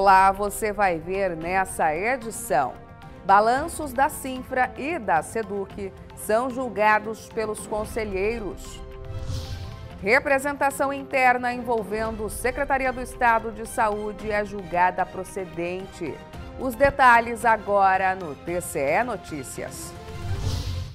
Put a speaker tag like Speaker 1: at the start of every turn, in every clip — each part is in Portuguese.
Speaker 1: Olá, você vai ver nessa edição. Balanços da Sinfra e da Seduc são julgados pelos conselheiros. Representação interna envolvendo Secretaria do Estado de Saúde é julgada procedente. Os detalhes agora no TCE Notícias.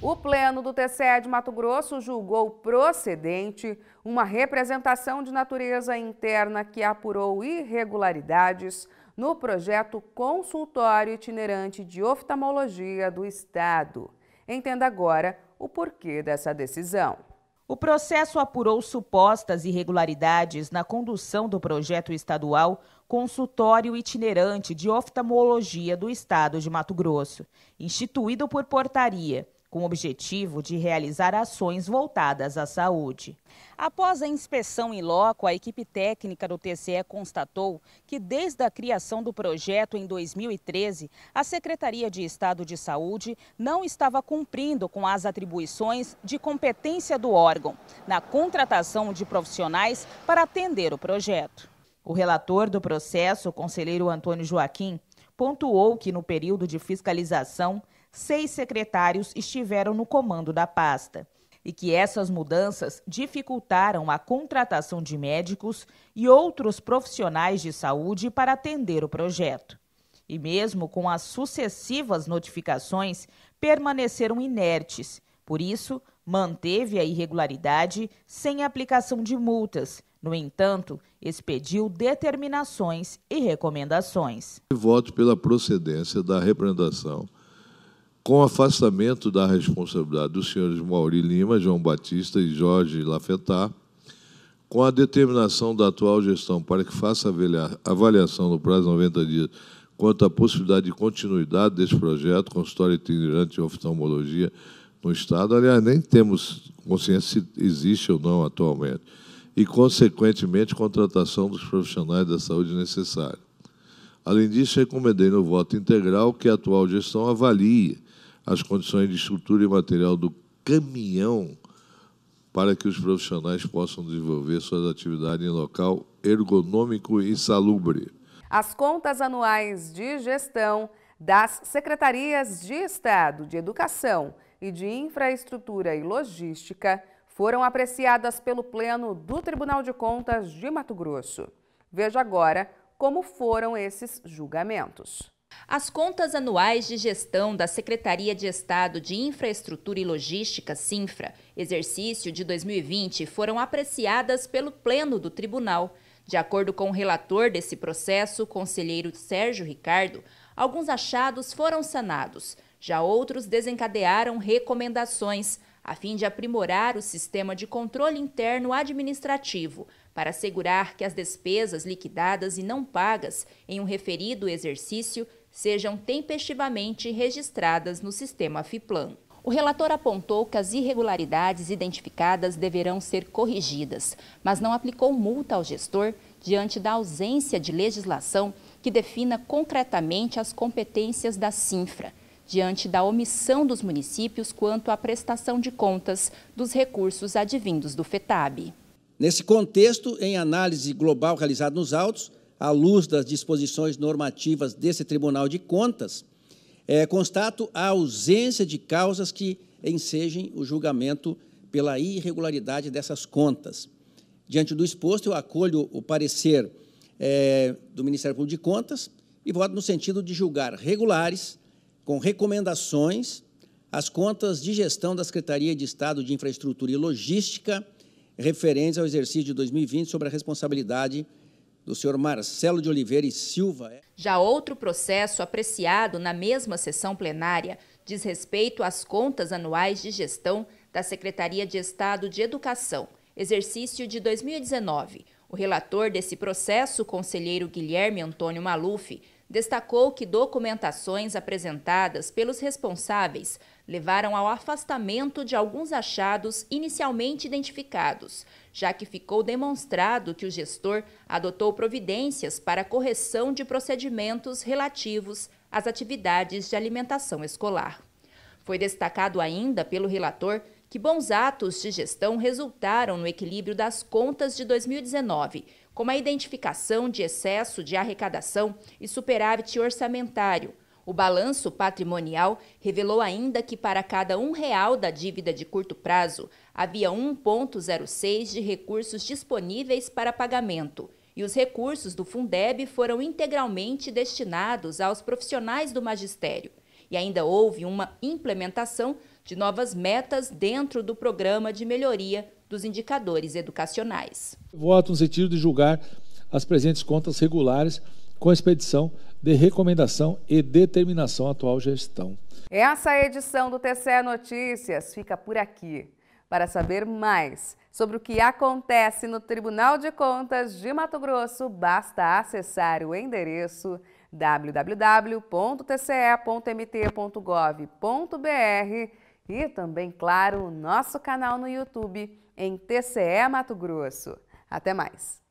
Speaker 1: O Pleno do TCE de Mato Grosso julgou procedente uma representação de natureza interna que apurou irregularidades no projeto Consultório Itinerante de Oftalmologia do Estado. Entenda agora o porquê dessa decisão. O processo
Speaker 2: apurou supostas irregularidades na condução do projeto estadual Consultório Itinerante de Oftalmologia do Estado de Mato Grosso, instituído por portaria com o objetivo de realizar ações voltadas à saúde. Após a inspeção em loco, a equipe técnica do TCE constatou que desde a criação do projeto em 2013, a Secretaria de Estado de Saúde não estava cumprindo com as atribuições de competência do órgão na contratação de profissionais para atender o projeto. O relator do processo, o conselheiro Antônio Joaquim, pontuou que no período de fiscalização seis secretários estiveram no comando da pasta e que essas mudanças dificultaram a contratação de médicos e outros profissionais de saúde para atender o projeto. E mesmo com as sucessivas notificações, permaneceram inertes. Por isso, manteve a irregularidade sem aplicação de multas. No entanto, expediu determinações e recomendações.
Speaker 3: Voto pela procedência da representação com o afastamento da responsabilidade dos senhores Mauri Lima, João Batista e Jorge Lafetar, com a determinação da atual gestão para que faça avaliação no prazo de 90 dias quanto à possibilidade de continuidade desse projeto, consultório itinerante de oftalmologia no Estado, aliás, nem temos consciência se existe ou não atualmente, e, consequentemente, contratação dos profissionais da saúde necessários. Além disso, recomendei no voto integral que a atual gestão avalie as condições de estrutura e material do caminhão para que os profissionais possam desenvolver suas atividades em local ergonômico e salubre.
Speaker 1: As contas anuais de gestão das secretarias de Estado de Educação e de Infraestrutura e Logística foram apreciadas pelo Pleno do Tribunal de Contas de Mato Grosso. Veja agora como foram esses julgamentos. As contas anuais de gestão da Secretaria
Speaker 4: de Estado de Infraestrutura e Logística, SINFRA, exercício de 2020, foram apreciadas pelo Pleno do Tribunal. De acordo com o relator desse processo, conselheiro Sérgio Ricardo, alguns achados foram sanados, já outros desencadearam recomendações, a fim de aprimorar o sistema de controle interno administrativo, para assegurar que as despesas liquidadas e não pagas em um referido exercício sejam tempestivamente registradas no sistema FIPLAN. O relator apontou que as irregularidades identificadas deverão ser corrigidas, mas não aplicou multa ao gestor diante da ausência de legislação que defina concretamente as competências da CINFRA, diante da omissão dos municípios quanto à prestação de contas dos recursos advindos do FETAB.
Speaker 5: Nesse contexto, em análise global realizada nos autos, à luz das disposições normativas desse Tribunal de Contas, é, constato a ausência de causas que ensejem o julgamento pela irregularidade dessas contas. Diante do exposto, eu acolho o parecer é, do Ministério Público de Contas e voto no sentido de julgar regulares, com recomendações, as contas de gestão da Secretaria de Estado de Infraestrutura e Logística referentes ao exercício de 2020 sobre a responsabilidade do senhor Marcelo de Oliveira e Silva. É?
Speaker 4: Já outro processo apreciado na mesma sessão plenária diz respeito às contas anuais de gestão da Secretaria de Estado de Educação, exercício de 2019. O relator desse processo, conselheiro Guilherme Antônio Maluf, destacou que documentações apresentadas pelos responsáveis levaram ao afastamento de alguns achados inicialmente identificados, já que ficou demonstrado que o gestor adotou providências para correção de procedimentos relativos às atividades de alimentação escolar. Foi destacado ainda pelo relator que bons atos de gestão resultaram no equilíbrio das contas de 2019, como a identificação de excesso de arrecadação e superávit orçamentário, o balanço patrimonial revelou ainda que para cada um real da dívida de curto prazo, havia 1,06 de recursos disponíveis para pagamento. E os recursos do Fundeb foram integralmente destinados aos profissionais do magistério. E ainda houve uma implementação de novas metas dentro do programa de melhoria dos indicadores educacionais.
Speaker 3: Voto no sentido de julgar as presentes contas regulares com a expedição de recomendação e determinação à atual gestão.
Speaker 1: Essa edição do TCE Notícias fica por aqui. Para saber mais sobre o que acontece no Tribunal de Contas de Mato Grosso, basta acessar o endereço www.tce.mt.gov.br e também, claro, o nosso canal no YouTube em TCE Mato Grosso. Até mais!